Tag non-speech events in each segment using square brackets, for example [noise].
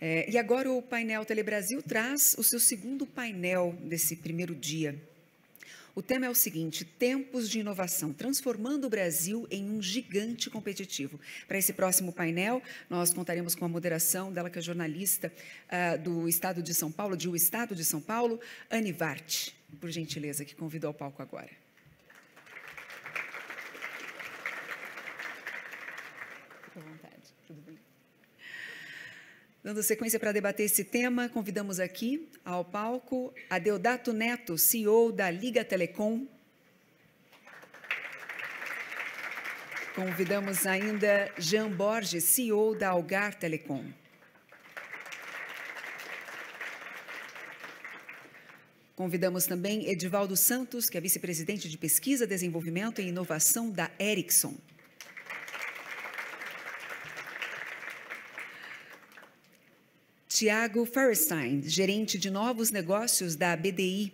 É, e agora o painel Telebrasil traz o seu segundo painel desse primeiro dia. O tema é o seguinte: Tempos de Inovação, transformando o Brasil em um gigante competitivo. Para esse próximo painel, nós contaremos com a moderação dela, que é jornalista uh, do Estado de São Paulo, de O Estado de São Paulo, Anne por gentileza, que convido ao palco agora. Dando sequência para debater esse tema, convidamos aqui ao palco a Deodato Neto, CEO da Liga Telecom. Convidamos ainda Jean Borges, CEO da Algar Telecom. Convidamos também Edivaldo Santos, que é vice-presidente de Pesquisa, Desenvolvimento e Inovação da Ericsson. Tiago Ferstein, gerente de novos negócios da BDI.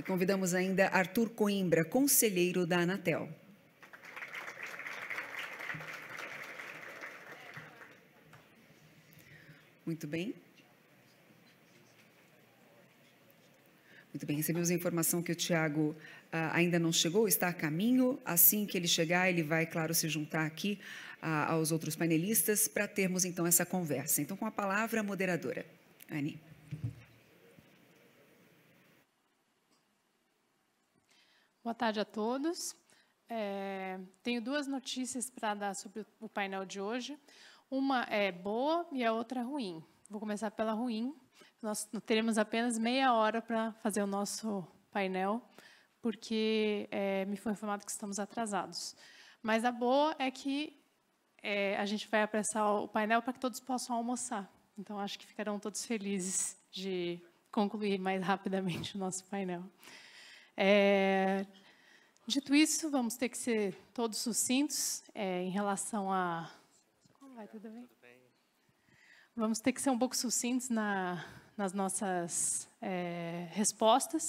E convidamos ainda Arthur Coimbra, conselheiro da Anatel. Muito bem. Muito bem, recebemos a informação que o Tiago ah, ainda não chegou, está a caminho. Assim que ele chegar, ele vai, claro, se juntar aqui a, ah, aos outros painelistas para termos então essa conversa. Então, com a palavra, a moderadora. Anne. Boa tarde a todos. É, tenho duas notícias para dar sobre o painel de hoje. Uma é boa e a outra ruim. Vou começar pela ruim. Nós teremos apenas meia hora para fazer o nosso painel porque é, me foi informado que estamos atrasados. Mas a boa é que é, a gente vai apressar o painel para que todos possam almoçar. Então, acho que ficarão todos felizes de concluir mais rapidamente o nosso painel. É, dito isso, vamos ter que ser todos sucintos é, em relação a... Como vai, tudo bem? Vamos ter que ser um pouco sucintos na, nas nossas é, respostas.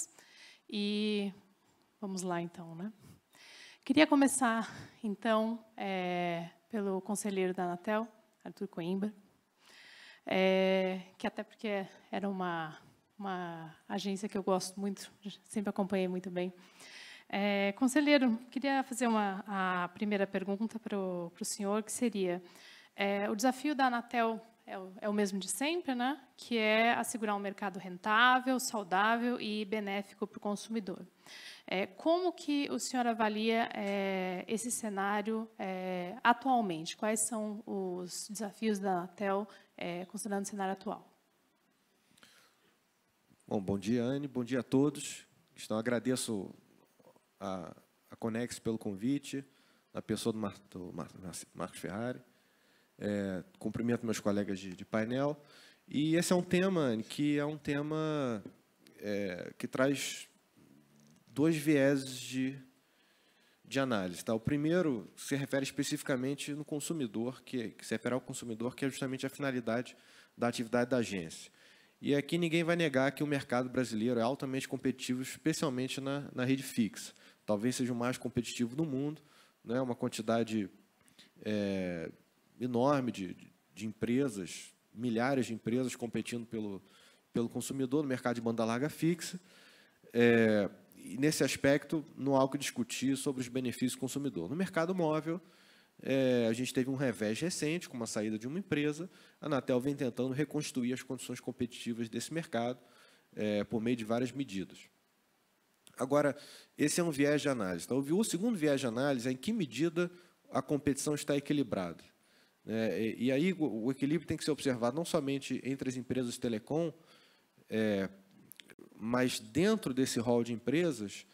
E Vamos lá, então, né? Queria começar, então, é, pelo conselheiro da Anatel, Arthur Coimbra, é, que até porque era uma, uma agência que eu gosto muito, sempre acompanhei muito bem. É, conselheiro, queria fazer uma, a primeira pergunta para o senhor, que seria, é, o desafio da Anatel é, é o, mesmo de sempre, né? que é assegurar um mercado rentável, saudável e benéfico para o consumidor. É, como que o senhor avalia é, esse cenário é, atualmente? Quais são os desafios da Anatel, é, considerando o cenário atual? Bom, bom dia, Anne. Bom dia a todos. Então, agradeço a, a Conex pelo convite, a pessoa do, Mar, do Mar, Marcos Ferrari. É, cumprimento meus colegas de, de painel. E esse é um tema que é um tema é, que traz dois vieses de, de análise. Tá? O primeiro se refere especificamente no consumidor, que, que se refere ao consumidor, que é justamente a finalidade da atividade da agência. E aqui ninguém vai negar que o mercado brasileiro é altamente competitivo, especialmente na, na rede fixa. Talvez seja o mais competitivo do mundo, né? uma quantidade é, enorme de, de empresas, milhares de empresas competindo pelo, pelo consumidor no mercado de banda larga fixa. É, e nesse aspecto, não há o que discutir sobre os benefícios do consumidor. No mercado móvel, é, a gente teve um revés recente com uma saída de uma empresa. A Anatel vem tentando reconstruir as condições competitivas desse mercado é, por meio de várias medidas. Agora, esse é um viés de análise. Então, o segundo viés de análise é em que medida a competição está equilibrada. É, e aí o equilíbrio tem que ser observado não somente entre as empresas telecom, é, mas dentro desse rol de empresas,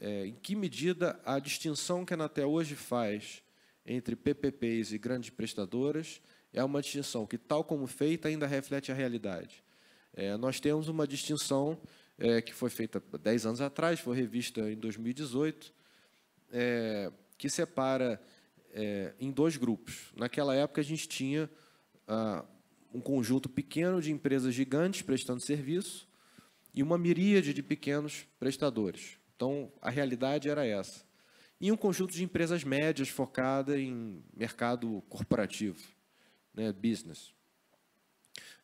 é, em que medida a distinção que a Anatel hoje faz entre PPPs e grandes prestadoras é uma distinção que, tal como feita, ainda reflete a realidade. É, nós temos uma distinção é, que foi feita 10 anos atrás, foi revista em 2018, é, que separa é, em dois grupos. Naquela época, a gente tinha ah, um conjunto pequeno de empresas gigantes prestando serviço e uma miríade de pequenos prestadores. Então, a realidade era essa. E um conjunto de empresas médias focada em mercado corporativo, né, business.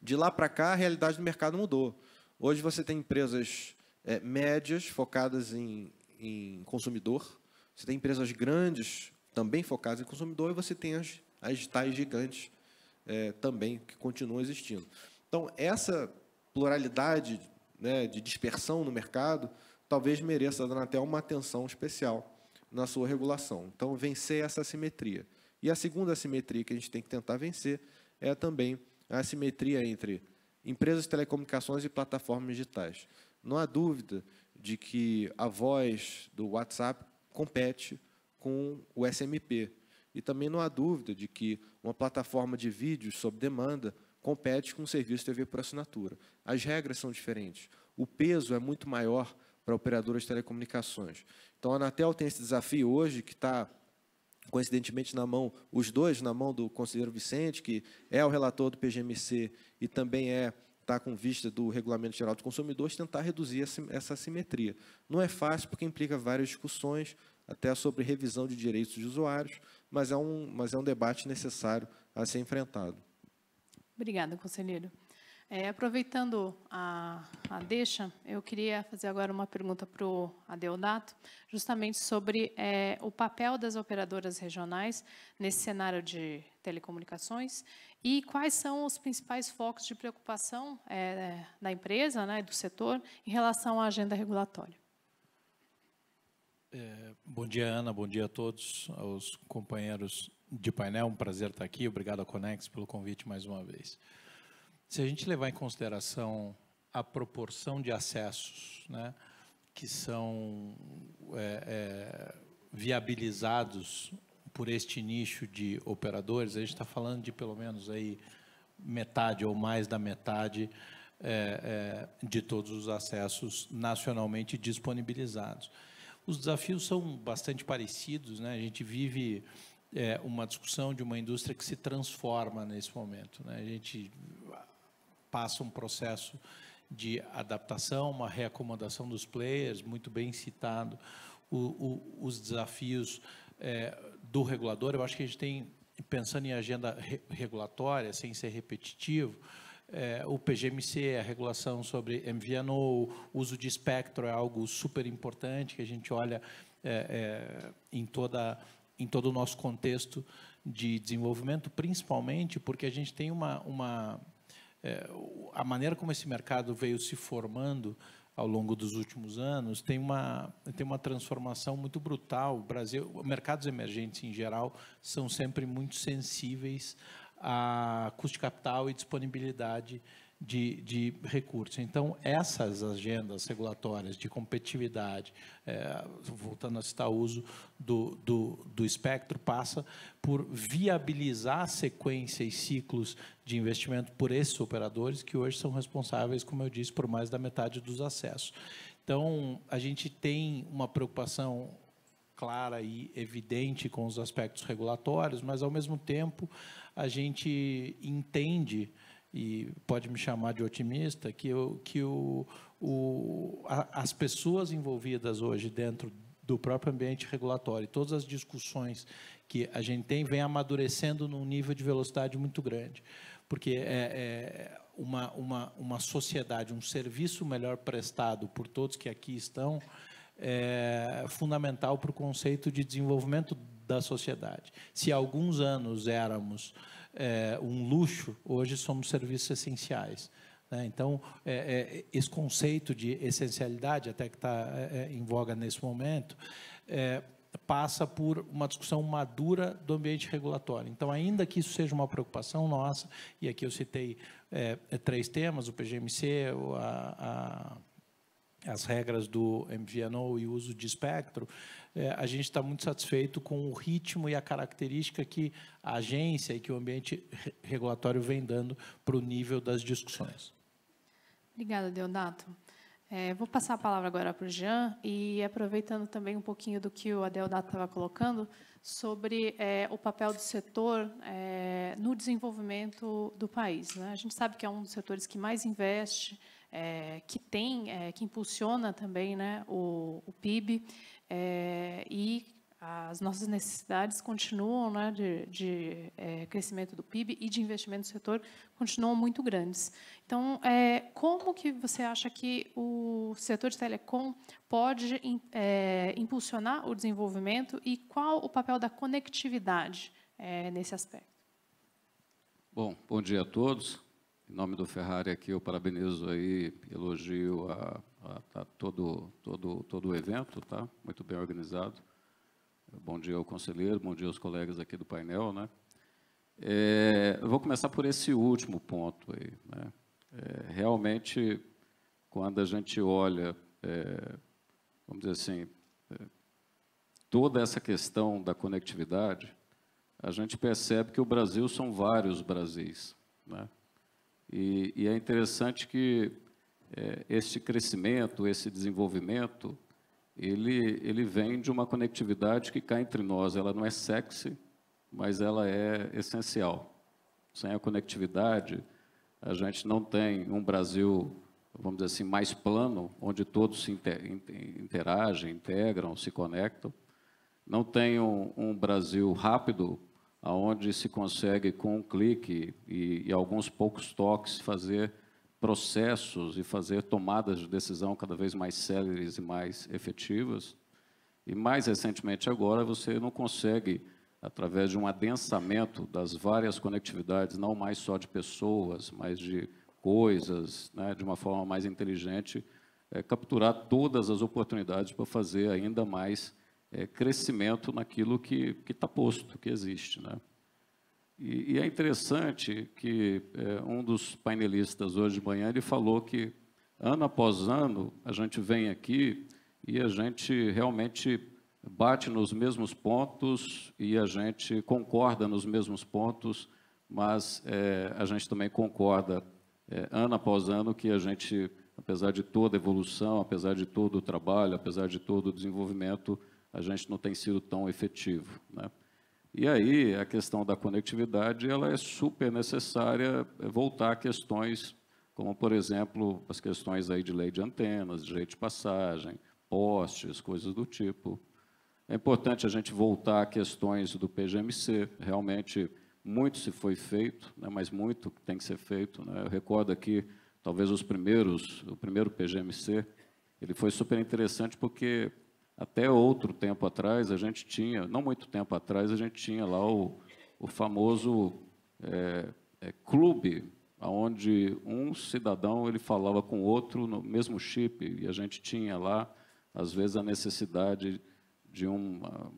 De lá para cá, a realidade do mercado mudou. Hoje você tem empresas é, médias focadas em, em consumidor, você tem empresas grandes também focadas em consumidor e você tem as, as tais gigantes é, também que continuam existindo. Então, essa pluralidade né, de dispersão no mercado, talvez mereça até uma atenção especial na sua regulação. Então, vencer essa assimetria. E a segunda assimetria que a gente tem que tentar vencer é também a assimetria entre empresas de telecomunicações e plataformas digitais. Não há dúvida de que a voz do WhatsApp compete com o SMP. E também não há dúvida de que uma plataforma de vídeos sob demanda compete com o serviço de TV por assinatura. As regras são diferentes. O peso é muito maior para operadoras de telecomunicações. Então, a Anatel tem esse desafio hoje, que está, coincidentemente, na mão, os dois, na mão do conselheiro Vicente, que é o relator do PGMC e também é está com vista do Regulamento Geral de consumidores tentar reduzir essa simetria. Não é fácil, porque implica várias discussões, até sobre revisão de direitos de usuários, mas é um, mas é um debate necessário a ser enfrentado. Obrigada, conselheiro. É, aproveitando a, a, deixa, eu queria fazer agora uma pergunta para o Adeodato, justamente sobre é, o papel das operadoras regionais nesse cenário de telecomunicações e quais são os principais focos de preocupação é, da empresa, né, do setor, em relação à agenda regulatória. É, bom dia, Ana, bom dia a todos, aos companheiros de painel, um prazer estar aqui. Obrigado a Conex pelo convite mais uma vez. Se a gente levar em consideração a proporção de acessos né, que são é, é, viabilizados por este nicho de operadores, a gente está falando de pelo menos aí metade ou mais da metade é, é de todos os acessos nacionalmente disponibilizados. Os desafios são bastante parecidos, né? a gente vive é, uma discussão de uma indústria que se transforma nesse momento. Né? A gente passa um processo de adaptação, uma reacomodação dos players, muito bem citado o, o, os desafios é, do regulador. Eu acho que a gente tem, pensando em agenda re regulatória, sem ser repetitivo, é, o PGMC, a regulação sobre MVNO, uso de espectro é algo super importante que a gente olha é, é em toda em todo o nosso contexto de desenvolvimento, principalmente porque a gente tem uma, uma é, a maneira como esse mercado veio se formando ao longo dos últimos anos tem uma tem uma transformação muito brutal. O Brasil, mercados emergentes em geral são sempre muito sensíveis a custo de capital e disponibilidade de, de recursos. Então, essas agendas regulatórias de competitividade, é, voltando a citar o uso do, do, do espectro, passa por viabilizar sequências e ciclos de investimento por esses operadores que hoje são responsáveis, como eu disse, por mais da metade dos acessos. Então, a gente tem uma preocupação clara e evidente com os aspectos regulatórios, mas, ao mesmo tempo, a gente entende e pode me chamar de otimista, que, eu, que o, o, a, as pessoas envolvidas hoje dentro do próprio ambiente regulatório, todas as discussões que a gente tem, vem amadurecendo num nível de velocidade muito grande. Porque é, é uma, uma, uma sociedade, um serviço melhor prestado por todos que aqui estão, é fundamental para o conceito de desenvolvimento da sociedade. Se há alguns anos éramos é, um luxo, hoje somos serviços essenciais. Né? Então, é, é, esse conceito de essencialidade, até que está é, é, em voga nesse momento, é, passa por uma discussão madura do ambiente regulatório. Então, ainda que isso seja uma preocupação nossa, e aqui eu citei três temas, o PGMC, a, a as regras do MVNO e o uso de espectro, é, a gente está muito satisfeito com o ritmo e a característica que a agência e que o ambiente regulatório vem dando para o nível das discussões. Obrigada, Deodato. É, vou passar a palavra agora para o Jean e aproveitando também um pouquinho do que o Adeodato estava colocando sobre é, o papel do setor é, no desenvolvimento do país. Né? A gente sabe que é um dos setores que mais investe, é, que tem, é, que impulsiona também né, o, o PIB. É, e as nossas necessidades continuam, né, de, de é, crescimento do PIB e de investimento no setor continuam muito grandes. Então, é, como que você acha que o setor de telecom pode é, impulsionar o desenvolvimento e qual o papel da conectividade é, nesse aspecto? Bom, bom dia a todos. Em nome do Ferrari aqui, eu parabenizo aí, elogio a Tá, todo, todo, todo o evento, tá? Muito bem organizado. Bom dia ao conselheiro, bom dia aos colegas aqui do painel, né? É, eu vou começar por esse último ponto aí, né? É, realmente, quando a gente olha, é, vamos dizer assim, é, toda essa questão da conectividade, a gente percebe que o Brasil são vários Brasis, né? E, e é interessante que é, este crescimento, esse desenvolvimento, ele, ele vem de uma conectividade que cá entre nós, ela não é sexy, mas ela é essencial. Sem a conectividade, a gente não tem um Brasil, vamos dizer assim, mais plano, onde todos se interagem, integram, se conectam. Não tem um, um Brasil rápido, aonde se consegue com um clique e, e alguns poucos toques fazer processos e fazer tomadas de decisão cada vez mais céleres e mais efetivas. E mais recentemente agora você não consegue através de um adensamento das várias conectividades, não mais só de pessoas, mas de coisas, né, de uma forma mais inteligente, é, capturar todas as oportunidades para fazer ainda mais é, crescimento naquilo que está posto, que existe. Né? E, e é interessante que é, um dos painelistas hoje de manhã ele falou que ano após ano a gente vem aqui e a gente realmente bate nos mesmos pontos e a gente concorda nos mesmos pontos, mas é, a gente também concorda é, ano após ano que a gente, apesar de toda a evolução, apesar de todo o trabalho, apesar de todo o desenvolvimento, a gente não tem sido tão efetivo. Né? E aí a questão da conectividade ela é super necessária é, voltar a questões como, por exemplo, as questões aí de lei de antenas, direito de passagem, postes, coisas do tipo. É importante a gente voltar a questões do PGMC. Realmente, muito se foi feito, né, mas muito tem que ser feito. Né? Eu recordo aqui, talvez os primeiros, o primeiro PGMC, ele foi super interessante porque até outro tempo atrás, a gente tinha, não muito tempo atrás, a gente tinha lá o, o famoso é, é, clube, onde um cidadão ele falava com outro no mesmo chip, e a gente tinha lá, às vezes, a necessidade de uma,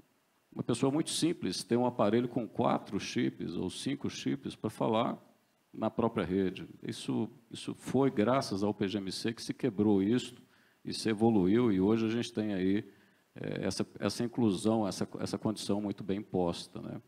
uma pessoa muito simples ter um aparelho com quatro chips ou cinco chips para falar na própria rede. Isso, isso foi graças ao PGMC que se quebrou isso e se evoluiu, e hoje a gente tem aí é, essa, essa inclusão, essa, essa condição muito bem posta. Né?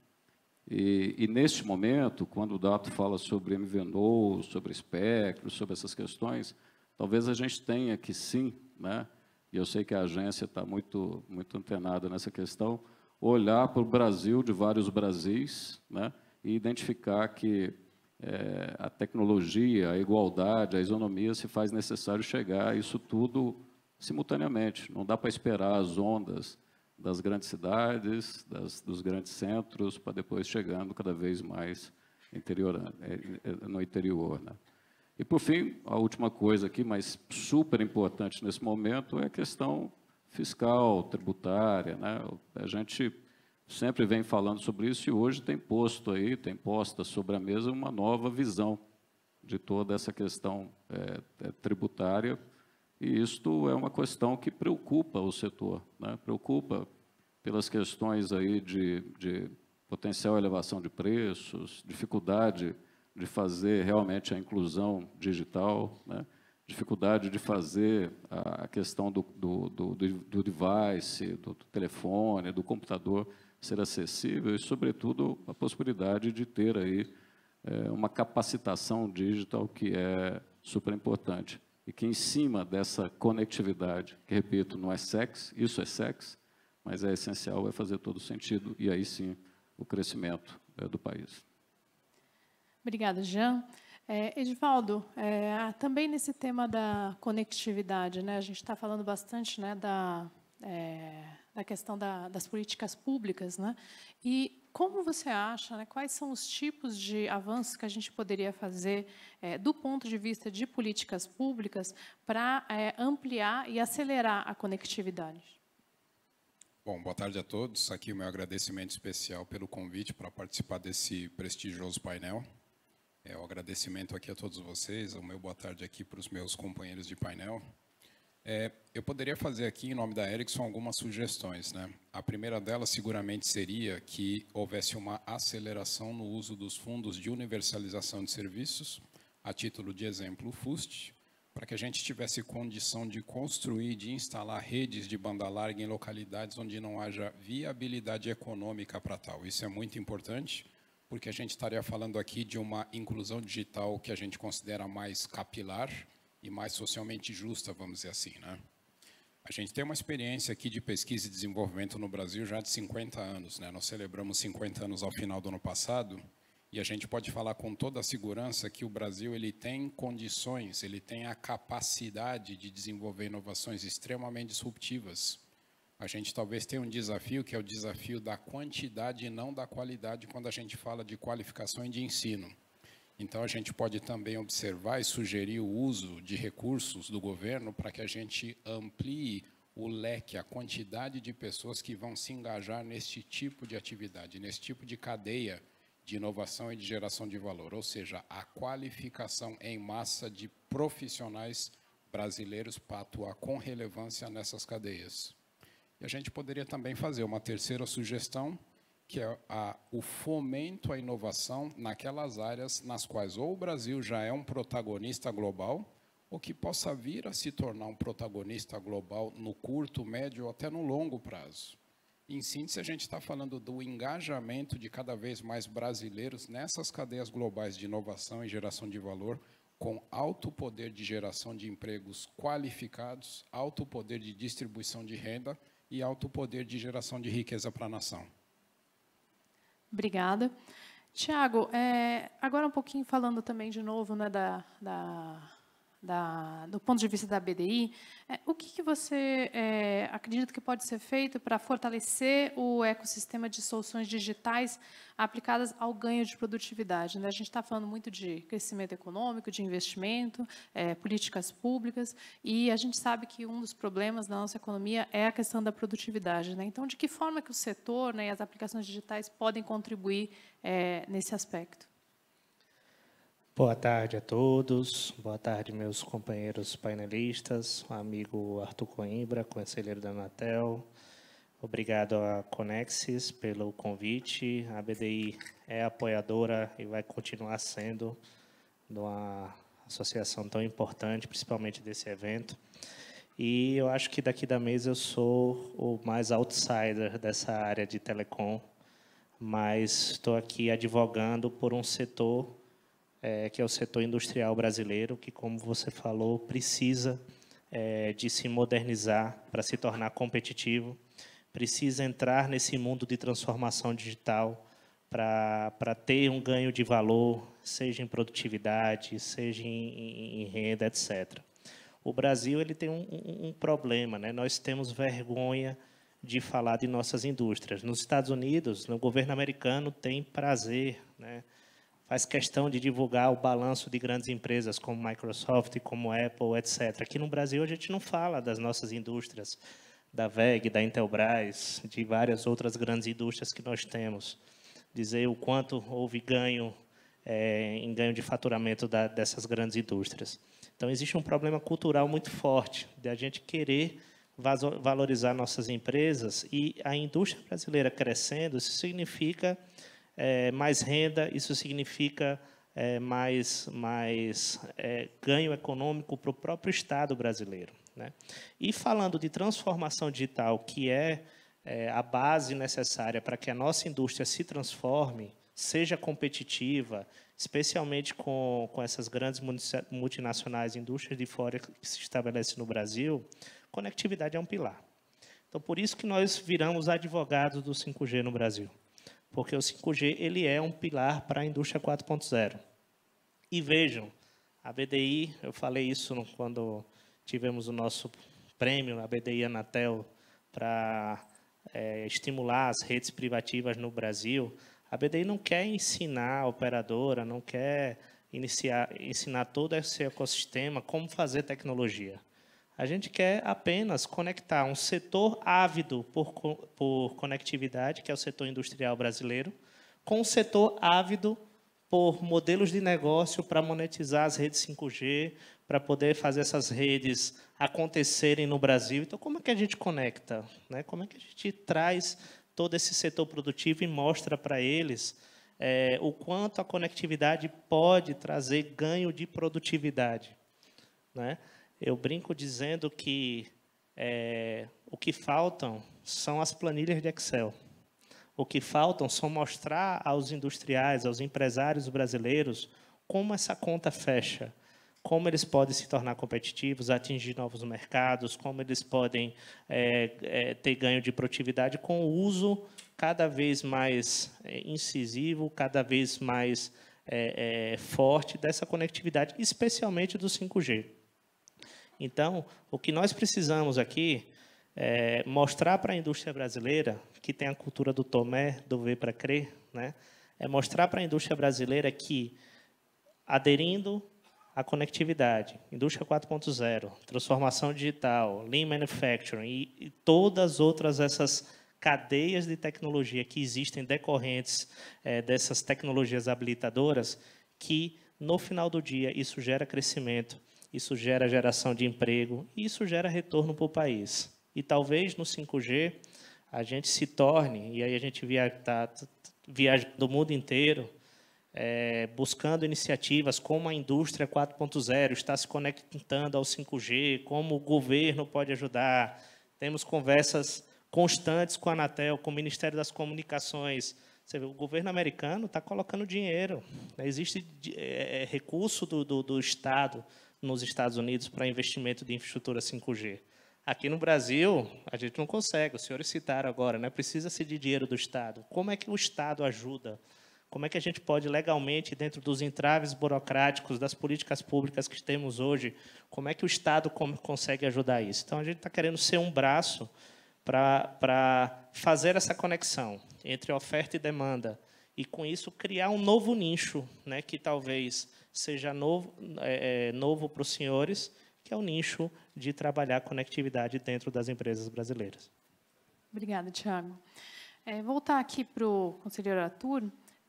E, e, neste momento, quando o Dato fala sobre MVNO, sobre espectro, sobre essas questões, talvez a gente tenha que sim, né? e eu sei que a agência está muito, muito antenada nessa questão, olhar para o Brasil de vários Brasis né? e identificar que é, a tecnologia, a igualdade, a isonomia se faz necessário chegar a isso tudo simultaneamente. Não dá para esperar as ondas das grandes cidades, das, dos grandes centros, para depois chegando cada vez mais interior, é, é, é, no interior. Né? E, por fim, a última coisa aqui, mas super importante nesse momento, é a questão fiscal, tributária. Né? A gente sempre vem falando sobre isso e hoje tem posto aí, tem posta sobre a mesa uma nova visão de toda essa questão é, tributária e isto é uma questão que preocupa o setor, né? preocupa pelas questões aí de, de potencial elevação de preços, dificuldade de fazer realmente a inclusão digital, né? dificuldade de fazer a questão do, do, do, do device, do, telefone, do computador ser acessível e, sobretudo, a possibilidade de ter aí é, uma capacitação digital que é super importante e que em cima dessa conectividade, que repito, não é sexo, isso é sexo, mas é essencial, vai é fazer todo sentido, e aí sim o crescimento é, do país. Obrigada, Jean. É, Edivaldo, é, também nesse tema da conectividade, né, a gente está falando bastante né, da, é, da questão da, das políticas públicas, né? E como você acha, né, quais são os tipos de avanços que a gente poderia fazer é, do ponto de vista de políticas públicas para é, eh, ampliar e acelerar a conectividade? Bom, boa tarde a todos. Aqui o meu agradecimento especial pelo convite para participar desse prestigioso painel. É, o agradecimento aqui a todos vocês, o meu boa tarde aqui para os meus companheiros de painel. É, eu poderia fazer aqui, em nome da Ericsson, algumas sugestões. Né? A primeira delas, seguramente, seria que houvesse uma aceleração no uso dos fundos de universalização de serviços, a título de exemplo, o FUST, para que a gente tivesse condição de construir, de instalar redes de banda larga em localidades onde não haja viabilidade econômica para tal. Isso é muito importante, porque a gente estaria falando aqui de uma inclusão digital que a gente considera mais capilar, e mais socialmente justa, vamos dizer assim, né? A gente tem uma experiência aqui de pesquisa e desenvolvimento no Brasil já de 50 anos. Né? Nós celebramos 50 anos ao final do ano passado e a gente pode falar com toda a segurança que o Brasil ele tem condições, ele tem a capacidade de desenvolver inovações extremamente disruptivas. A gente talvez tenha um desafio que é o desafio da quantidade e não da qualidade quando a gente fala de qualificação e de ensino. Então, a gente pode também observar e sugerir o uso de recursos do governo para que a gente amplie o leque, a quantidade de pessoas que vão se engajar neste tipo de atividade, nesse tipo de cadeia de inovação e de geração de valor, ou seja, a qualificação em massa de profissionais brasileiros para atuar com relevância nessas cadeias. E a gente poderia também fazer uma terceira sugestão, que é a, o fomento à inovação naquelas áreas nas quais ou o Brasil já é um protagonista global, ou que possa vir a se tornar um protagonista global no curto, médio ou até no longo prazo. Em síntese, a gente está falando do engajamento de cada vez mais brasileiros nessas cadeias globais de inovação e geração de valor, com alto poder de geração de empregos qualificados, alto poder de distribuição de renda e alto poder de geração de riqueza para a nação. Obrigada. Tiago, é, agora um pouquinho falando também de novo né, da, da da, do ponto de vista da BDI, é, o que, que você é, acredita que pode ser feito para fortalecer o ecossistema de soluções digitais aplicadas ao ganho de produtividade? Né? A gente está falando muito de crescimento econômico, de investimento, é, políticas públicas, e a gente sabe que um dos problemas da nossa economia é a questão da produtividade. Né? Então, de que forma que o setor né, e as aplicações digitais podem contribuir é, nesse aspecto? Boa tarde a todos, boa tarde meus companheiros painelistas, amigo Arthur Coimbra, conselheiro da Anatel, obrigado a Conexis pelo convite, a BDI é apoiadora e vai continuar sendo de uma associação tão importante, principalmente desse evento, e eu acho que daqui da mesa eu sou o mais outsider dessa área de telecom, mas estou aqui advogando por um setor é, que é o setor industrial brasileiro, que, como você falou, precisa é, de se modernizar para se tornar competitivo, precisa entrar nesse mundo de transformação digital para ter um ganho de valor, seja em produtividade, seja em, em, em renda, etc. O Brasil ele tem um, um, um problema, né? nós temos vergonha de falar de nossas indústrias. Nos Estados Unidos, no governo americano tem prazer, né? faz questão de divulgar o balanço de grandes empresas como Microsoft, como Apple, etc. Aqui no Brasil a gente não fala das nossas indústrias, da VEG, da Intelbras, de várias outras grandes indústrias que nós temos. Dizer o quanto houve ganho é, em ganho de faturamento da, dessas grandes indústrias. Então existe um problema cultural muito forte de a gente querer valorizar nossas empresas e a indústria brasileira crescendo, isso significa é, mais renda, isso significa é, mais, mais é, ganho econômico para o próprio Estado brasileiro. Né? E falando de transformação digital, que é, é a base necessária para que a nossa indústria se transforme, seja competitiva, especialmente com, com essas grandes multinacionais, indústrias de fora que se estabelecem no Brasil, conectividade é um pilar. Então, por isso que nós viramos advogados do 5G no Brasil porque o 5G ele é um pilar para a indústria 4.0. E vejam, a BDI, eu falei isso quando tivemos o nosso prêmio, a BDI Anatel, para é, estimular as redes privativas no Brasil. A BDI não quer ensinar a operadora, não quer iniciar, ensinar todo esse ecossistema como fazer tecnologia. A gente quer apenas conectar um setor ávido por, por conectividade, que é o setor industrial brasileiro, com um setor ávido por modelos de negócio para monetizar as redes 5G, para poder fazer essas redes acontecerem no Brasil. Então, como é que a gente conecta? Né? Como é que a gente traz todo esse setor produtivo e mostra para eles é, o quanto a conectividade pode trazer ganho de produtividade. Né? Eu brinco dizendo que é, o que faltam são as planilhas de Excel. O que faltam são mostrar aos industriais, aos empresários brasileiros, como essa conta fecha, como eles podem se tornar competitivos, atingir novos mercados, como eles podem é, é, ter ganho de produtividade com o uso cada vez mais é, incisivo, cada vez mais é, é, forte dessa conectividade, especialmente do 5G. Então, o que nós precisamos aqui é mostrar para a indústria brasileira, que tem a cultura do tomé, do ver para crer, né? é mostrar para a indústria brasileira que, aderindo à conectividade, indústria 4.0, transformação digital, lean manufacturing e, e todas outras essas cadeias de tecnologia que existem decorrentes é, dessas tecnologias habilitadoras, que no final do dia isso gera crescimento, isso gera geração de emprego, isso gera retorno para o país. E talvez no 5G a gente se torne, e aí a gente tá, viaja do mundo inteiro, é, buscando iniciativas como a indústria 4.0 está se conectando ao 5G, como o governo pode ajudar. Temos conversas constantes com a Anatel, com o Ministério das Comunicações. Você vê, o governo americano está colocando dinheiro, né? existe é, é recurso do, do, do Estado nos Estados Unidos para investimento de infraestrutura 5G. Aqui no Brasil, a gente não consegue. Os senhores citaram agora, né? precisa-se de dinheiro do Estado. Como é que o Estado ajuda? Como é que a gente pode legalmente, dentro dos entraves burocráticos, das políticas públicas que temos hoje, como é que o Estado consegue ajudar isso? Então, a gente está querendo ser um braço para fazer essa conexão entre oferta e demanda e, com isso, criar um novo nicho né, que talvez seja novo é, é, novo para os senhores, que é o nicho de trabalhar conectividade dentro das empresas brasileiras. Obrigada, Tiago. É, voltar aqui para o conselheiro Arthur,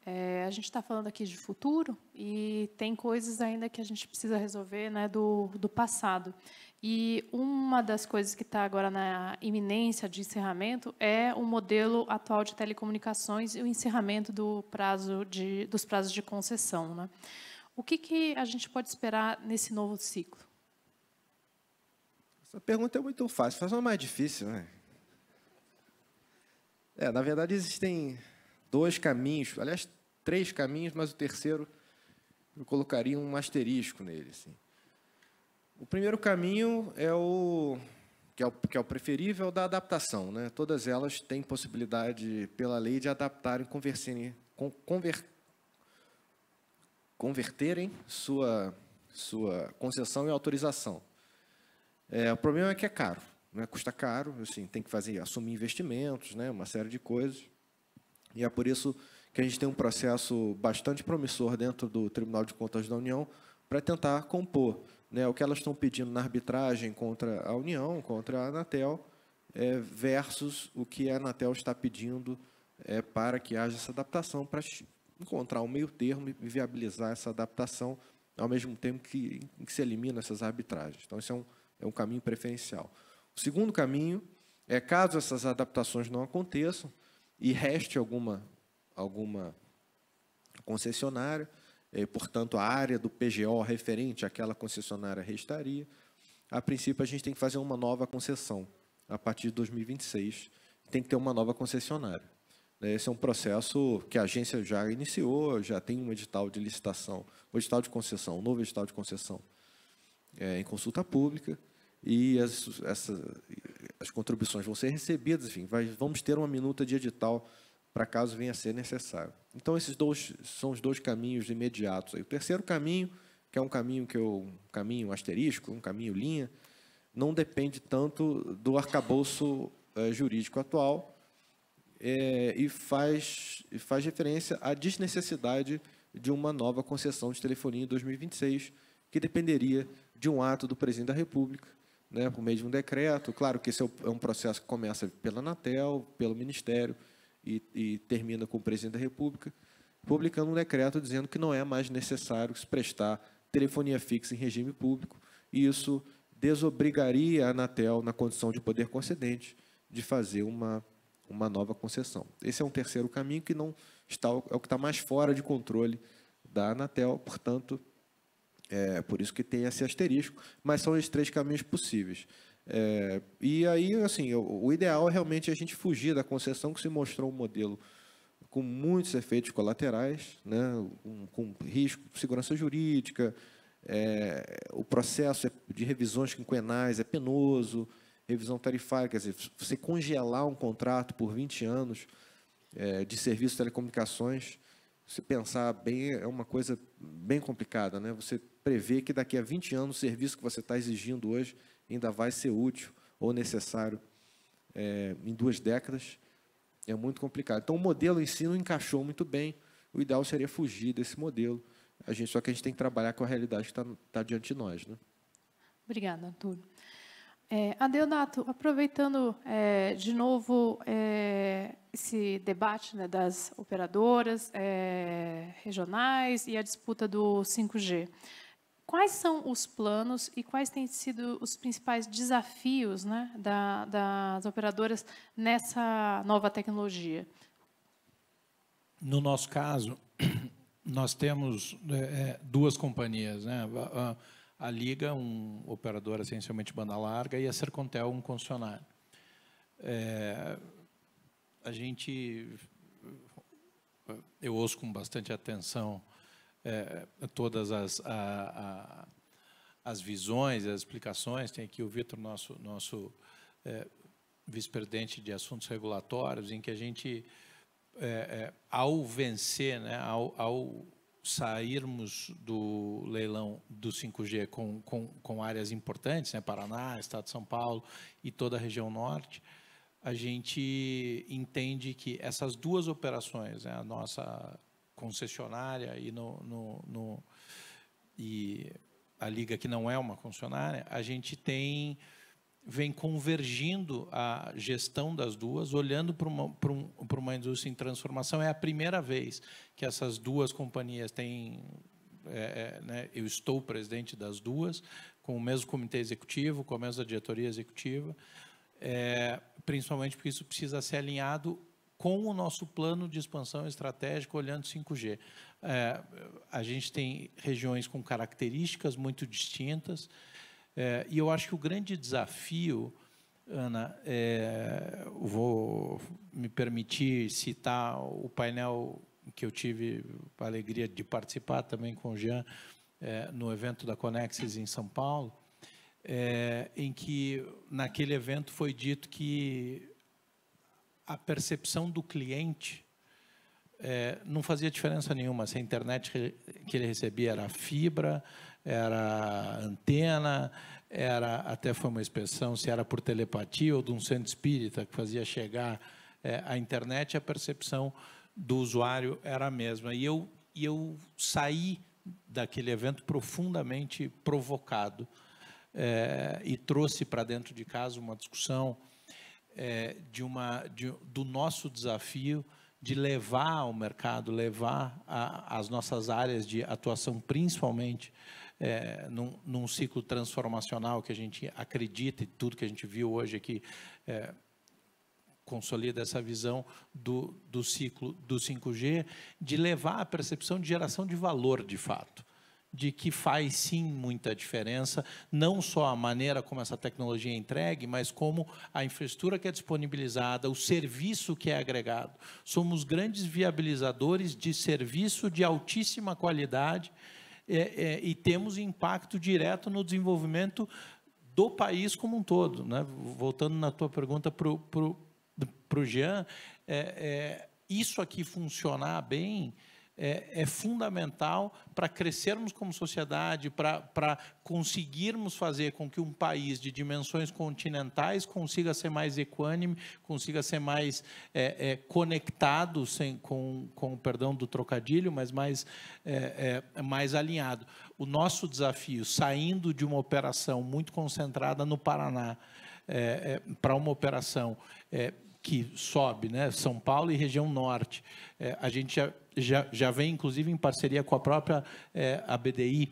é, a gente está falando aqui de futuro e tem coisas ainda que a gente precisa resolver né, do, do passado. E uma das coisas que está agora na iminência de encerramento é o modelo atual de telecomunicações e o encerramento do prazo de, dos prazos de concessão. Né? O que, que a gente pode esperar nesse novo ciclo? Essa pergunta é muito fácil, faz uma mais difícil, né? É, na verdade, existem dois caminhos, aliás, três caminhos, mas o terceiro eu colocaria um asterisco nele. Assim. O primeiro caminho é o que é o, que é o preferível, é o da adaptação. Né? Todas elas têm possibilidade, pela lei, de adaptarem, converterem, con, converterem sua, sua concessão e autorização. É, o problema é que é caro, né? custa caro, assim, tem que fazer, assumir investimentos, né? uma série de coisas. E é por isso que a gente tem um processo bastante promissor dentro do Tribunal de Contas da União para tentar compor né, o que elas estão pedindo na arbitragem contra a União, contra a Anatel, é, versus o que a Anatel está pedindo é, para que haja essa adaptação para encontrar um meio termo e viabilizar essa adaptação, ao mesmo tempo que, que se elimina essas arbitragens. Então, esse é um, é um caminho preferencial. O segundo caminho é, caso essas adaptações não aconteçam e reste alguma, alguma concessionária, eh, portanto, a área do PGO referente àquela concessionária restaria, a princípio a gente tem que fazer uma nova concessão a partir de 2026, tem que ter uma nova concessionária. Né? Esse é um processo que a agência já iniciou, já tem um edital de licitação, um edital de concessão, um novo edital de concessão é, em consulta pública, e as, essa, as contribuições vão ser recebidas, enfim, vai, vamos ter uma minuta de edital para caso venha a ser necessário. Então, esses dois são os dois caminhos imediatos. Aí. O terceiro caminho, que é um caminho que eu, um caminho asterisco, um caminho linha, não depende tanto do arcabouço é, jurídico atual, é, e, faz, faz referência à desnecessidade de uma nova concessão de telefonia em 2026, que dependeria de um ato do presidente da República, né, por meio de um decreto. Claro que esse é, é um processo que começa pela Anatel, pelo Ministério e, e termina com o presidente da República, publicando um decreto dizendo que não é mais necessário se prestar telefonia fixa em regime público, e isso desobrigaria a Anatel, na condição de poder concedente, de fazer uma uma nova concessão. Esse é um terceiro caminho que não está é o que está mais fora de controle da Anatel, portanto, é por isso que tem esse asterisco, mas são os três caminhos possíveis. É, e aí, assim, o, o ideal é realmente a gente fugir da concessão que se mostrou um modelo com muitos efeitos colaterais, né, com, com risco, segurança jurídica, é, o processo de revisões quinquenais é penoso, revisão tarifária, quer dizer, você congelar um contrato por 20 anos é, de serviço de telecomunicações, se pensar bem, é uma coisa bem complicada, né? Você prevê que daqui a 20 anos o serviço que você está exigindo hoje ainda vai ser útil ou necessário é, em duas décadas, é muito complicado. Então, o modelo em si não encaixou muito bem, o ideal seria fugir desse modelo, a gente, só que a gente tem que trabalhar com a realidade que está tá diante de nós. Né? Obrigada, Arthur. É, aproveitando é, de novo é, esse debate né, das operadoras é, regionais e a disputa do 5G, quais são os planos e quais têm sido os principais desafios né, da, das operadoras nessa nova tecnologia? No nosso caso, [clears throat] nós temos né, é, duas companhias, né? a Liga, um operador essencialmente banda larga, e a Sercontel, um concessionário. É, a gente, eu ouço com bastante atenção é, todas as, a, a, as visões, as explicações. Tem aqui o Vitor, nosso, nosso é, vice-presidente de assuntos regulatórios, em que a gente, é, é, ao vencer, né, ao, ao sairmos do leilão do 5G com, com, com áreas importantes, né, Paraná, Estado de São Paulo e toda a região norte, a gente entende que essas duas operações, né, a nossa concessionária e, no, no, no, e a liga que não é uma concessionária, a gente tem vem convergindo a gestão das duas, olhando para uma, para, um, para uma indústria em transformação. É a primeira vez que essas duas companhias têm. É, é, né, eu estou presidente das duas, com o mesmo comitê executivo, com a mesma diretoria executiva, é, principalmente porque isso precisa ser alinhado com o nosso plano de expansão estratégica olhando 5G. É, a gente tem regiões com características muito distintas, é, e eu acho que o grande desafio, Ana, é, vou me permitir citar o painel que eu tive a alegria de participar também com o Jean é, no evento da Conexis em São Paulo, é, em que naquele evento foi dito que a percepção do cliente é, não fazia diferença nenhuma se a internet que ele recebia era fibra, era antena, era até foi uma expressão se era por telepatia ou de um centro espírita que fazia chegar é, a internet, a percepção do usuário era a mesma. E eu, e eu saí daquele evento profundamente provocado é, e trouxe para dentro de casa uma discussão é, de uma, de, do nosso desafio de levar ao mercado, levar a, as nossas áreas de atuação, principalmente é, num, num, ciclo transformacional que a gente acredita e tudo que a gente viu hoje aqui é, consolida essa visão do, do ciclo do 5G, de levar a percepção de geração de valor de fato de que faz sim muita diferença, não só a maneira como essa tecnologia é entregue, mas como a infraestrutura que é disponibilizada, o serviço que é agregado. Somos grandes viabilizadores de serviço de altíssima qualidade é, é, e temos impacto direto no desenvolvimento do país como um todo. Né? Voltando na tua pergunta para o pro, pro Jean, é, é, isso aqui funcionar bem é, é fundamental para crescermos como sociedade, para conseguirmos fazer com que um país de dimensões continentais consiga ser mais equânime, consiga ser mais é, é, conectado, sem, com, com o perdão do trocadilho, mas mais, é, é, mais alinhado. O nosso desafio, saindo de uma operação muito concentrada no Paraná, é, para uma operação que sobe, né? São Paulo e região norte. É, a gente já já, já vem, inclusive, em parceria com a própria é, eh, ABDI,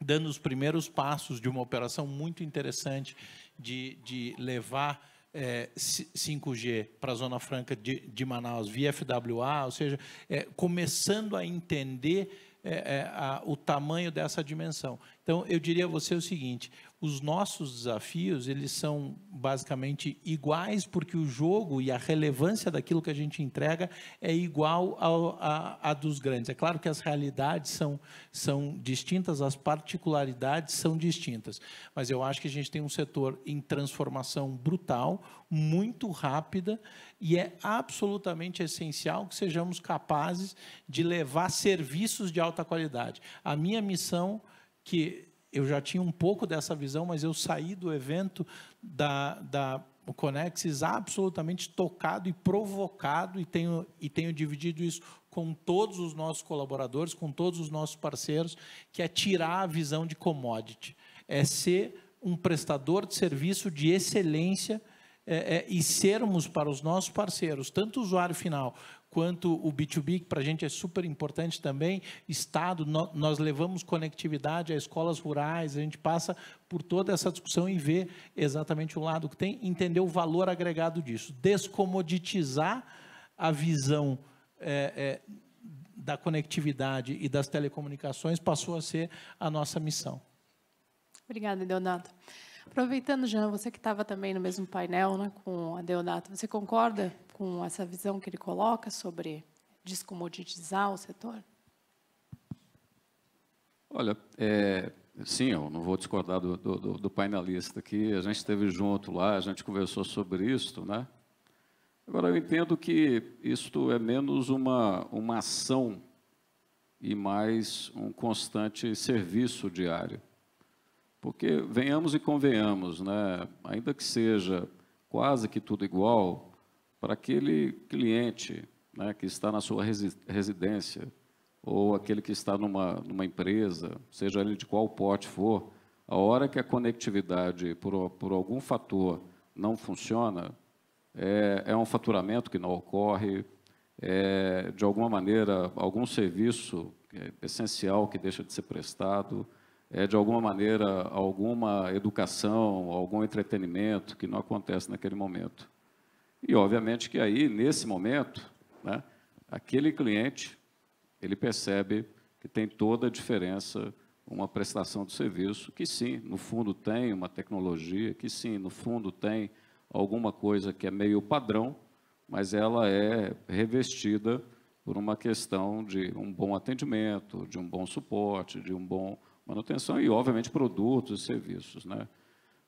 dando os primeiros passos de uma operação muito interessante de, de levar é, 5G para a Zona Franca de, de, Manaus via FWA, ou seja, é, começando a entender é, é, a, o tamanho dessa dimensão. Então, eu diria a você o seguinte: os nossos desafios eles são basicamente iguais porque o jogo e a relevância daquilo que a gente entrega é igual ao, a, a dos grandes. É claro que as realidades são, são distintas, as particularidades são distintas, mas eu acho que a gente tem um setor em transformação brutal, muito rápida e é absolutamente essencial que sejamos capazes de levar serviços de alta qualidade. A minha missão que eu já tinha um pouco dessa visão, mas eu saí do evento da, da Conexis absolutamente tocado e provocado, e tenho, e tenho dividido isso com todos os nossos colaboradores, com todos os nossos parceiros, que é tirar a visão de commodity, é ser um prestador de serviço de excelência é, é, e sermos para os nossos parceiros, tanto o usuário final quanto o B2B, que para a gente é super importante também. Estado, no, nós levamos conectividade a escolas rurais, a gente passa por toda essa discussão e vê exatamente o lado que tem, entender o valor agregado disso. Descomoditizar a visão. É, é, da conectividade e das telecomunicações passou a ser a nossa missão. Obrigada, Leonardo. Aproveitando, Jean, você que estava também no mesmo painel né, com a Deodato, você concorda com essa visão que ele coloca sobre descomoditizar o setor? Olha, é, sim, eu não vou discordar do, do, do, painelista aqui. A gente esteve junto lá, a gente conversou sobre isso, né? Agora, eu entendo que isto é menos uma, uma ação e mais um constante serviço diário. Porque, venhamos e convenhamos, né? ainda que seja quase que tudo igual, para aquele cliente né, que está na sua residência, ou aquele que está numa, numa empresa, seja ele de qual porte for, a hora que a conectividade, por, por algum fator, não funciona, é, é um faturamento que não ocorre, é, de alguma maneira, algum serviço é, essencial que deixa de ser prestado, é, de alguma maneira, alguma educação, algum entretenimento que não acontece naquele momento. E, obviamente, que aí, nesse momento, né, aquele cliente, ele percebe que tem toda a diferença uma prestação de serviço que sim, no fundo tem uma tecnologia, que sim, no fundo tem alguma coisa que é meio padrão, mas ela é revestida por uma questão de um bom atendimento, de um bom suporte, de um bom manutenção e, obviamente, produtos e serviços. Né?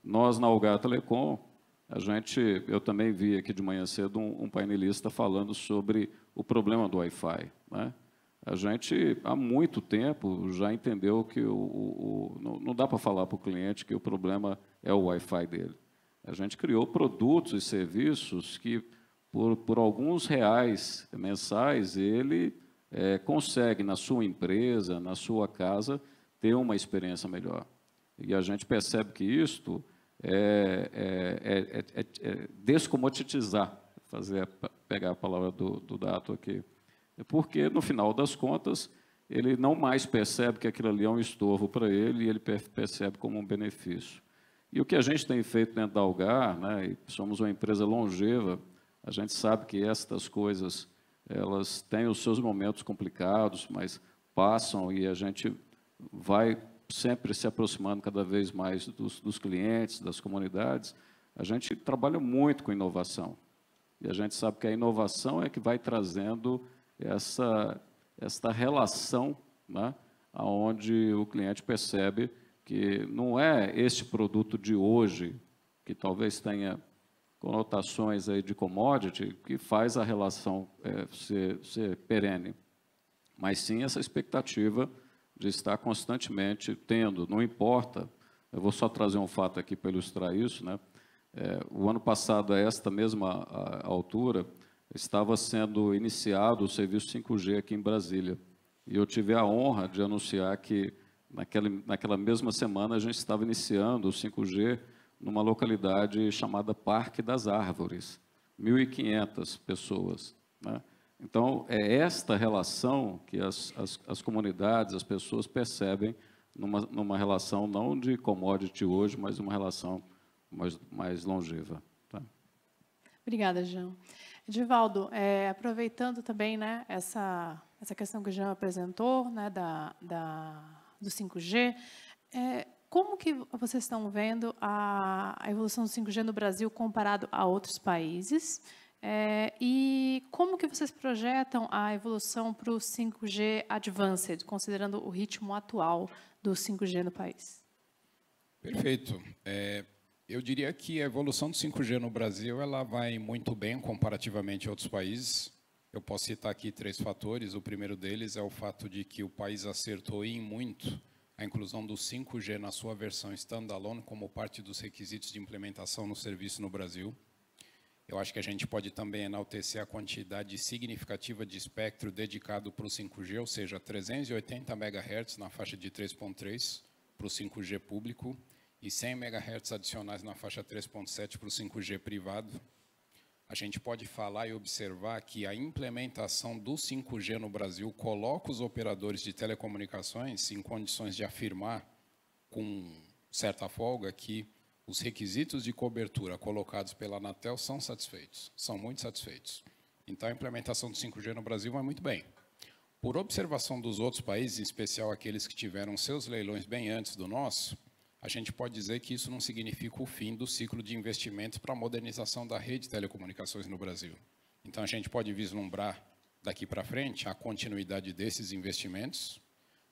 Nós, na Algar Telecom, a gente, eu também vi aqui de manhã cedo um, um painelista falando sobre o problema do Wi-Fi. Né? A gente, há muito tempo, já entendeu que o, o, o não, não dá para falar para o cliente que o problema é o Wi-Fi dele. A gente criou produtos e serviços que, por, por alguns reais mensais, ele é, consegue, na sua empresa, na sua casa, ter uma experiência melhor. E a gente percebe que isto é, é, é, é descomoditizar, fazer, pegar a palavra do, do Dato aqui. Porque, no final das contas, ele não mais percebe que aquilo ali é um estorvo para ele e ele percebe como um benefício. E o que a gente tem feito dentro da Algar, né, somos uma empresa longeva, a gente sabe que estas coisas, elas têm os seus momentos complicados, mas passam e a gente vai sempre se aproximando cada vez mais dos, dos clientes, das comunidades. A gente trabalha muito com inovação. E a gente sabe que a inovação é que vai trazendo essa, esta relação, né, onde o cliente percebe que não é este produto de hoje, que talvez tenha conotações aí de commodity, que faz a relação é, ser, ser perene, mas sim essa expectativa está constantemente tendo, não importa, eu vou só trazer um fato aqui para ilustrar isso, né? É, o ano passado, a esta mesma altura, estava sendo iniciado o serviço 5G aqui em Brasília. E eu tive a honra de anunciar que, naquela, naquela mesma semana, a gente estava iniciando o 5G numa localidade chamada Parque das Árvores, 1.500 pessoas. Né? Então, é esta relação que as, as, as comunidades, as pessoas percebem numa, numa relação não de commodity hoje, mas uma relação mais, mais longeva. Tá? Obrigada, Jean. Edivaldo, é, aproveitando também né, essa, essa questão que o Jean apresentou, né, da, da, do 5G, é, como que vocês estão vendo a, a evolução do 5G no Brasil comparado a outros países? É, e como que vocês projetam a evolução para o 5G Advanced, considerando o ritmo atual do 5G no país? Perfeito. É, eu diria que a evolução do 5G no Brasil ela vai muito bem comparativamente a outros países. Eu posso citar aqui três fatores. O primeiro deles é o fato de que o país acertou em muito a inclusão do 5G na sua versão standalone como parte dos requisitos de implementação no serviço no Brasil. Eu acho que a gente pode também enaltecer a quantidade significativa de espectro dedicado para o 5G, ou seja, 380 MHz na faixa de 3.3 para o 5G público e 100 MHz adicionais na faixa 3.7 para o 5G privado. A gente pode falar e observar que a implementação do 5G no Brasil coloca os operadores de telecomunicações em condições de afirmar com certa folga que os requisitos de cobertura colocados pela Anatel são satisfeitos, são muito satisfeitos. Então, a implementação do 5G no Brasil vai muito bem. Por observação dos outros países, em especial aqueles que tiveram seus leilões bem antes do nosso, a gente pode dizer que isso não significa o fim do ciclo de investimentos para a modernização da rede de telecomunicações no Brasil. Então, a gente pode vislumbrar daqui para frente a continuidade desses investimentos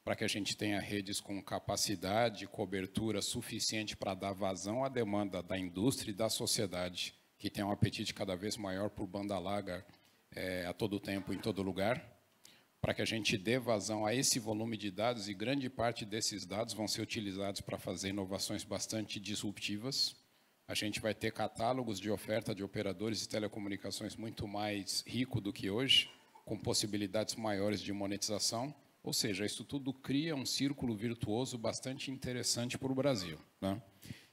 para que a gente tenha redes com capacidade e cobertura suficiente para dar vazão à demanda da indústria e da sociedade, que tem um apetite cada vez maior por banda larga é, a todo tempo, em todo lugar, para que a gente dê vazão a esse volume de dados e grande parte desses dados vão ser utilizados para fazer inovações bastante disruptivas. A gente vai ter catálogos de oferta de operadores de telecomunicações muito mais rico do que hoje, com possibilidades maiores de monetização ou seja, isso tudo cria um círculo virtuoso bastante interessante para o Brasil. Né?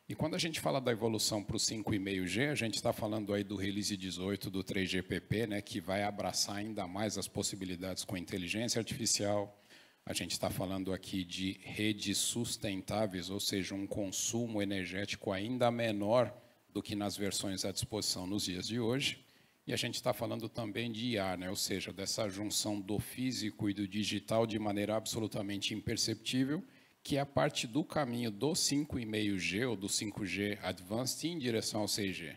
E quando a gente fala da evolução para o 5,5G, a gente está falando aí do release 18 do 3GPP, né, que vai abraçar ainda mais as possibilidades com inteligência artificial. A gente está falando aqui de redes sustentáveis, ou seja, um consumo energético ainda menor do que nas versões à disposição nos dias de hoje. E a gente está falando também de IA, né? ou seja, dessa junção do físico e do digital de maneira absolutamente imperceptível, que é a parte do caminho do 5,5G ou do 5G Advanced em direção ao 6G.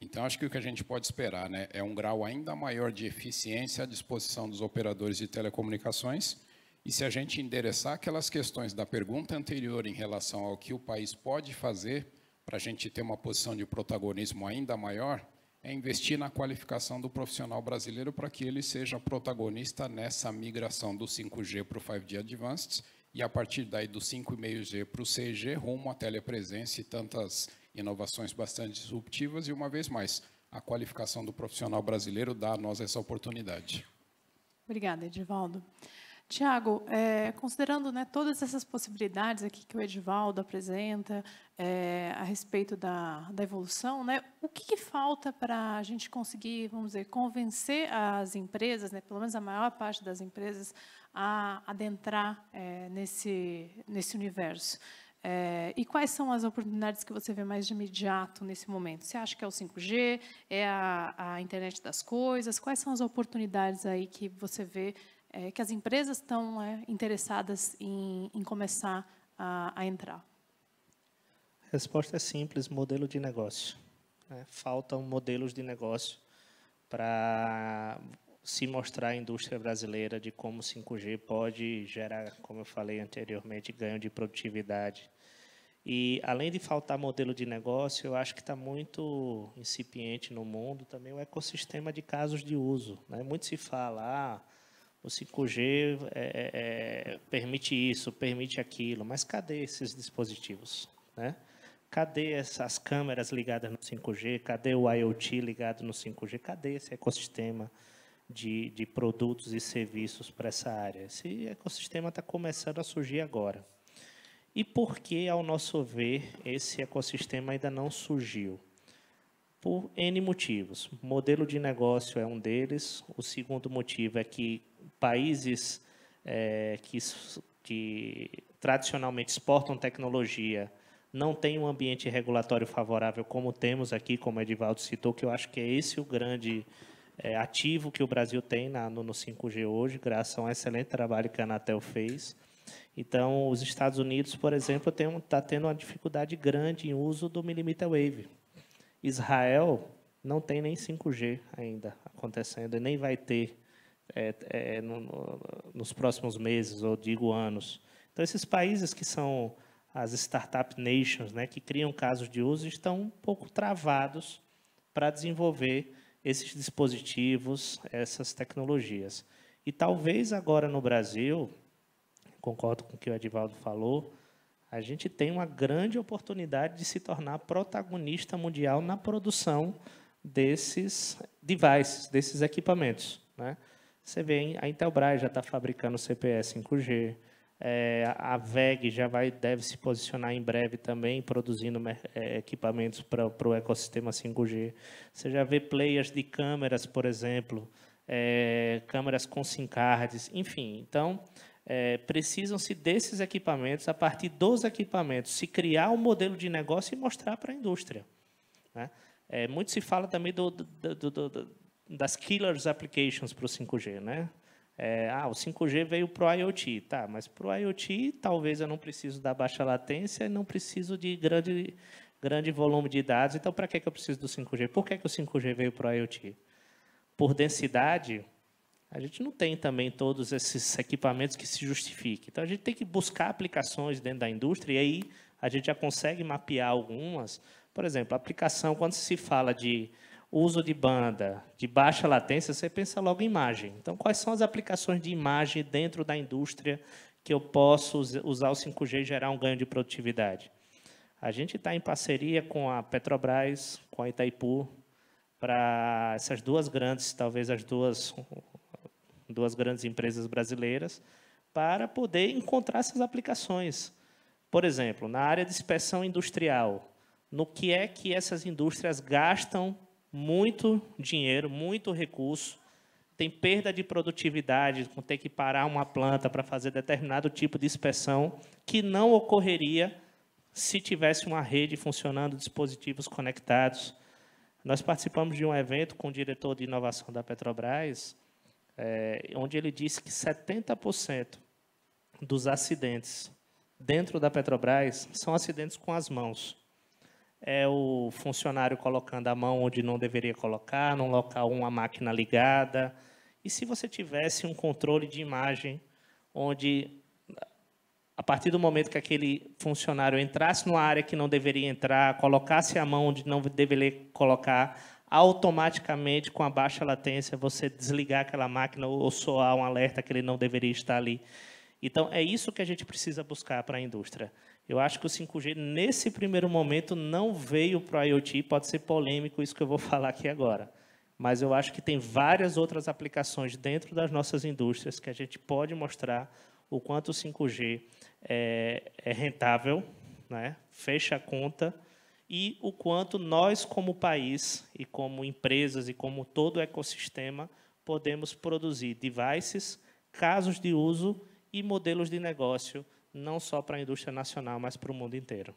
Então, acho que o que a gente pode esperar né, é um grau ainda maior de eficiência à disposição dos operadores de telecomunicações. E se a gente endereçar aquelas questões da pergunta anterior em relação ao que o país pode fazer para a gente ter uma posição de protagonismo ainda maior, é investir na qualificação do profissional brasileiro para que ele seja protagonista nessa migração do 5G para o 5G Advanced e a partir daí do 5,5G para o 6G, rumo à telepresença e tantas inovações bastante disruptivas. E, uma vez mais, a qualificação do profissional brasileiro dá a nós essa oportunidade. Obrigada, Edivaldo. Tiago, é, considerando né, todas essas possibilidades aqui que o Edivaldo apresenta é, a respeito da, da evolução, né, o que, que falta para a gente conseguir, vamos dizer, convencer as empresas, né, pelo menos a maior parte das empresas, a adentrar é, nesse, nesse universo? É, e quais são as oportunidades que você vê mais de imediato nesse momento? Você acha que é o 5G, é a, a internet das coisas? Quais são as oportunidades aí que você vê é, que as empresas estão é, interessadas em, em começar a, a, entrar? A resposta é simples, modelo de negócio. Né? Faltam modelos de negócio para se mostrar à indústria brasileira de como 5G pode gerar, como eu falei anteriormente, ganho de produtividade. E, além de faltar modelo de negócio, eu acho que está muito incipiente no mundo também o ecossistema de casos de uso. Né? Muito se fala, ah, o 5G é, é, é, permite isso, permite aquilo, mas cadê esses dispositivos? Né? Cadê essas câmeras ligadas no 5G? Cadê o IoT ligado no 5G? Cadê esse ecossistema de, de produtos e serviços para essa área? Esse ecossistema está começando a surgir agora. E por que, ao nosso ver, esse ecossistema ainda não surgiu? Por N motivos. Modelo de negócio é um deles. O segundo motivo é que países é, que, que tradicionalmente exportam tecnologia não têm um ambiente regulatório favorável como temos aqui, como o Edivaldo citou, que eu acho que é esse o grande é, ativo que o Brasil tem na, no, no 5G hoje, graças a um excelente trabalho que a Anatel fez. Então, os Estados Unidos, por exemplo, estão tá tendo uma dificuldade grande em uso do millimeter wave. Israel não tem nem 5G ainda acontecendo e nem vai ter é, é, no, no, nos próximos meses, ou digo anos. Então, esses países que são as startup nations, né, que criam casos de uso, estão um pouco travados para desenvolver esses dispositivos, essas tecnologias. E talvez agora no Brasil, concordo com o que o Edivaldo falou, a gente tem uma grande oportunidade de se tornar protagonista mundial na produção desses devices, desses equipamentos. Né? Você vê, a Intelbras já está fabricando CPS 5G, é, a VEG já vai, deve se posicionar em breve também, produzindo é, equipamentos para o ecossistema 5G. Você já vê players de câmeras, por exemplo, é, câmeras com SIM cards, enfim. Então, é, precisam-se desses equipamentos, a partir dos equipamentos, se criar um modelo de negócio e mostrar para a indústria. Né? É, muito se fala também do, do, do, das killers applications para o 5G, né? É, ah, o 5G veio para o IoT, tá? Mas para o IoT, talvez eu não preciso da baixa latência, não preciso de grande, grande volume de dados. Então, para que, que eu preciso do 5G? Por que, que o 5G veio para o IoT? Por densidade, a gente não tem também todos esses equipamentos que se justifiquem. Então, a gente tem que buscar aplicações dentro da indústria e aí a gente já consegue mapear algumas. Por exemplo, aplicação, quando se fala de uso de banda de baixa latência, você pensa logo em imagem. Então, quais são as aplicações de imagem dentro da indústria que eu posso usar o 5G e gerar um ganho de produtividade? A gente está em parceria com a Petrobras, com a Itaipu, para essas duas grandes, talvez as duas, duas grandes empresas brasileiras, para poder encontrar essas aplicações. Por exemplo, na área de inspeção industrial, no que é que essas indústrias gastam muito dinheiro, muito recurso, tem perda de produtividade, com ter que parar uma planta para fazer determinado tipo de inspeção, que não ocorreria se tivesse uma rede funcionando, dispositivos conectados. Nós participamos de um evento com o diretor de inovação da Petrobras, é, onde ele disse que 70% dos acidentes dentro da Petrobras são acidentes com as mãos é o funcionário colocando a mão onde não deveria colocar, num local uma máquina ligada. E se você tivesse um controle de imagem onde a partir do momento que aquele funcionário entrasse numa área que não deveria entrar, colocasse a mão onde não deveria colocar, automaticamente, com a baixa latência, você desligar aquela máquina ou soar um alerta que ele não deveria estar ali. Então, é isso que a gente precisa buscar para a indústria. Eu acho que o 5G, nesse primeiro momento, não veio para o IoT. Pode ser polêmico isso que eu vou [laughs] falar aqui agora. Mas eu acho que tem várias outras aplicações dentro das nossas indústrias que a gente pode mostrar o quanto o 5G é, é rentável, né? fecha a conta, e o quanto nós, como país, e como empresas, e como todo o ecossistema, podemos produzir devices, casos de uso e modelos de negócio não só para a indústria nacional, mas para o mundo inteiro.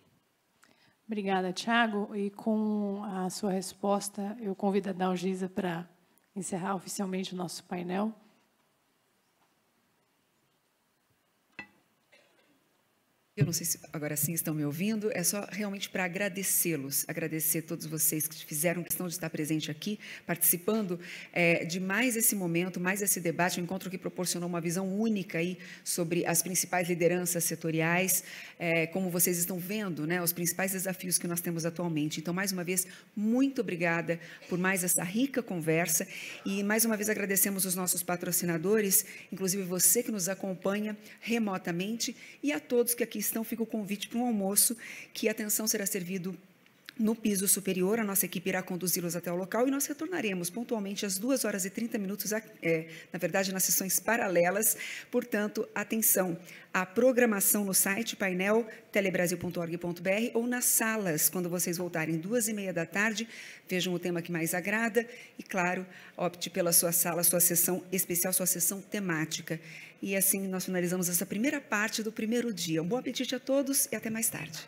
Obrigada, Tiago. E com a sua resposta, eu convido a Dalgisa para encerrar oficialmente o nosso painel. Eu não sei se agora sim estão me ouvindo, é só realmente para agradecê-los, agradecer todos vocês que fizeram questão de estar presente aqui, participando é, de mais esse momento, mais esse debate, um encontro que proporcionou uma visão única aí sobre as principais lideranças setoriais, é, como vocês estão vendo, né, os principais desafios que nós temos atualmente. Então, mais uma vez, muito obrigada por mais essa rica conversa e mais uma vez agradecemos os nossos patrocinadores, inclusive você que nos acompanha remotamente e a todos que aqui então fica o convite para um almoço que, atenção, será servido no piso superior, a nossa equipe irá conduzi-los até o local e nós retornaremos pontualmente às 2 horas e 30 minutos, é, na verdade, nas sessões paralelas. Portanto, atenção à programação no site painel telebrasil.org.br ou nas salas, quando vocês voltarem duas e meia da tarde, vejam o tema que mais agrada e, claro, opte pela sua sala, sua sessão especial, sua sessão temática. E assim nós finalizamos essa primeira parte do primeiro dia. Um bom apetite a todos e até mais tarde.